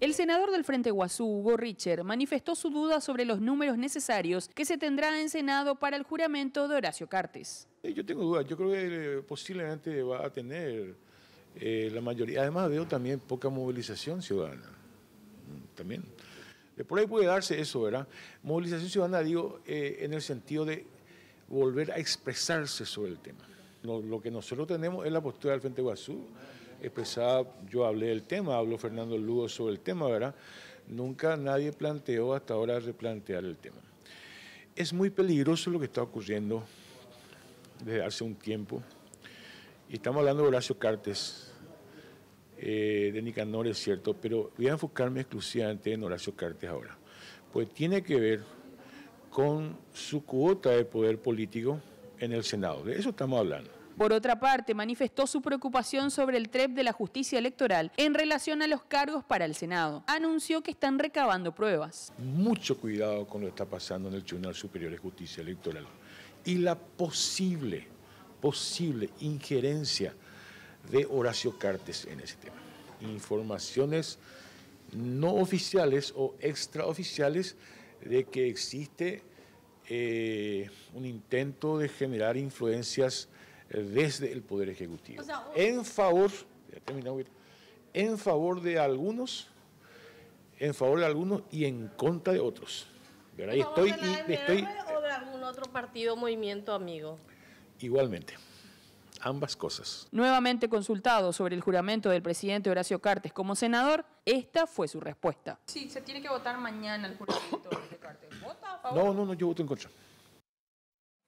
El senador del Frente Guazú, Hugo Richer, manifestó su duda sobre los números necesarios que se tendrá en Senado para el juramento de Horacio Cartes. Eh, yo tengo dudas, yo creo que eh, posiblemente va a tener eh, la mayoría. Además veo también poca movilización ciudadana, mm, también. Por ahí puede darse eso, ¿verdad? Movilización ciudadana, digo, en el sentido de volver a expresarse sobre el tema. Lo, lo que nosotros tenemos es la postura del Frente Guazú. Eh, pues, ah, yo hablé del tema, habló Fernando Lugo sobre el tema, ¿verdad? Nunca nadie planteó hasta ahora replantear el tema. Es muy peligroso lo que está ocurriendo desde hace un tiempo. Y estamos hablando de Horacio Cartes, eh, de Nicanor, es cierto, pero voy a enfocarme exclusivamente en Horacio Cartes ahora. Pues tiene que ver con su cuota de poder político en el Senado. De eso estamos hablando. Por otra parte, manifestó su preocupación sobre el TREP de la justicia electoral en relación a los cargos para el Senado. Anunció que están recabando pruebas. Mucho cuidado con lo que está pasando en el Tribunal Superior de Justicia Electoral y la posible, posible injerencia de Horacio Cartes en ese tema. Informaciones no oficiales o extraoficiales de que existe eh, un intento de generar influencias desde el Poder Ejecutivo. En favor, en favor de algunos, en favor de algunos y en contra de otros. ¿verdad? estoy, estoy o de algún otro partido, movimiento, amigo. Igualmente ambas cosas. Nuevamente consultado sobre el juramento del presidente Horacio Cartes como senador, esta fue su respuesta. Sí, se tiene que votar mañana el juramento de Cartes. ¿Vota a favor? No, no, no, yo voto en contra.